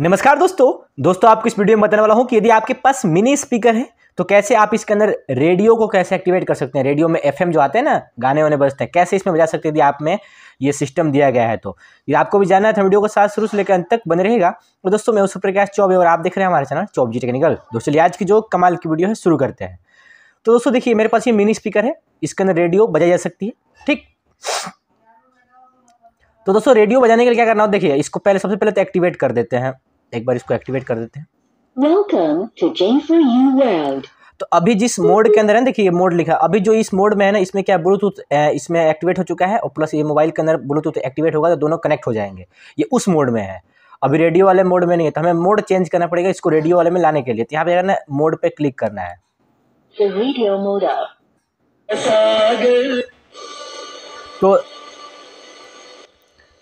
नमस्कार दोस्तों दोस्तों आपको इस वीडियो में बताने वाला हूं कि यदि आपके पास मिनी स्पीकर है तो कैसे आप इसके अंदर रेडियो को कैसे एक्टिवेट कर सकते हैं रेडियो में एफएम जो आते हैं ना गाने वाने बजते हैं कैसे इसमें बजा सकते हैं यदि आप में ये सिस्टम दिया गया है तो यदि आपको भी जानना है तो वीडियो को साथ शुरू से लेकर अंत तक बने रहेगा और दोस्तों मैं उस प्रकाश चौबे और आप देख रहे हैं हमारे चैनल चौब जी टेक्निकल दोस्तों आज की जो कमाल की वीडियो है शुरू करते हैं तो दोस्तों देखिए मेरे पास ये मिनी स्पीकर है इसके अंदर रेडियो बजाई जा सकती है ठीक तो दोस्तों रेडियो बजाने के लिए क्या करना हो देखिए इसको पहले सबसे पहले तो एक्टिवेट कर देते हैं एक बार इसको एक्टिवेट कर देते हैं वेलकम टू यू वर्ल्ड तो अभी जिस मोड के अंदर है देखिए मोड लिखा अभी जो इस मोड में है ना इसमें क्या ब्लूटूथ इसमें एक्टिवेट हो चुका है और प्लस ये मोबाइल के अंदर ब्लूटूथ एक्टिवेट होगा तो दोनों कनेक्ट हो जाएंगे ये उस मोड में है अभी रेडियो वाले मोड में नहीं है तो हमें मोड चेंज करना पड़ेगा इसको रेडियो वाले में लाने के लिए तो यहाँ पे ना मोड पे क्लिक करना है तो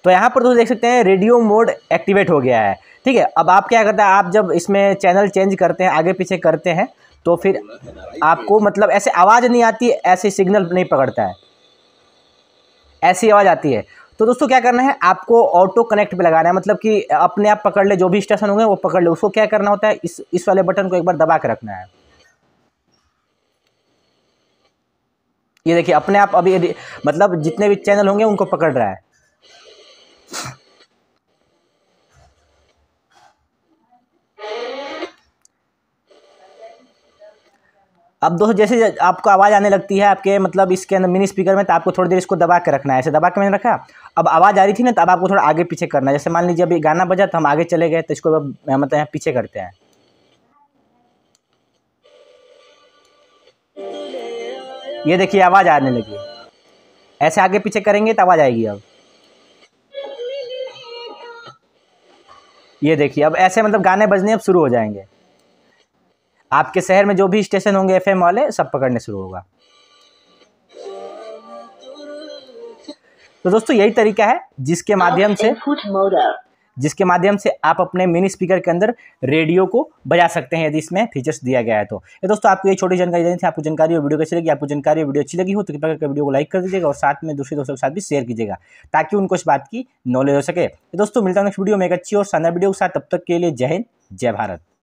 तो यहाँ पर तो देख सकते हैं रेडियो मोड एक्टिवेट हो गया है ठीक है अब आप क्या करते हैं आप जब इसमें चैनल चेंज करते हैं आगे पीछे करते हैं तो फिर आपको मतलब ऐसे आवाज़ नहीं आती ऐसे सिग्नल नहीं पकड़ता है ऐसी आवाज़ आती है तो दोस्तों क्या करना है आपको ऑटो कनेक्ट पे लगाना है मतलब कि अपने आप पकड़ ले जो भी स्टेशन होंगे वो पकड़ ले उसको क्या करना होता है इस इस वाले बटन को एक बार दबा के रखना है ये देखिए अपने आप अभी मतलब जितने भी चैनल होंगे उनको पकड़ रहा है अब दोस्तों जैसे आपको आवाज़ आने लगती है आपके मतलब इसके अंदर मिनी स्पीकर में तो आपको थोड़ी देर इसको दबा के रखना है ऐसे दबा के मैंने रखा अब आवाज़ आ रही थी ना तो अब आपको थोड़ा आगे पीछे करना है जैसे मान लीजिए अभी गाना बजा तो हम आगे चले गए तो इसको मतलब यहाँ पीछे करते हैं ये देखिए आवाज़ आने लगी ऐसे आगे पीछे करेंगे तो आवाज़ आएगी अब ये देखिए अब ऐसे मतलब गाने बजने अब शुरू हो जाएंगे आपके शहर में जो भी स्टेशन होंगे एफएम वाले सब पकड़ने शुरू होगा तो दोस्तों यही तरीका है जिसके माध्यम से जिसके माध्यम से आप अपने मिनी स्पीकर के अंदर रेडियो को बजा सकते हैं यदि इसमें फीचर्स दिया गया है तो ये तो दोस्तों आपको ये छोटी जानकारी देनी थी आपको जानकारी और वीडियो कैसी लगी आपको जानकारी और वीडियो अच्छी लगी हो तो कृपया करके वीडियो को लाइक कर दीजिएगा और साथ में दूसरे दोस्तों के साथ भी शेयर कीजिएगा ताकि उनको इस बात की नॉलेज हो सके तो दोस्तों मिलता है नेक्स्ट वीडियो में एक अच्छी और शानदार वीडियो के साथ तब तक के लिए जय हिंद जय भारत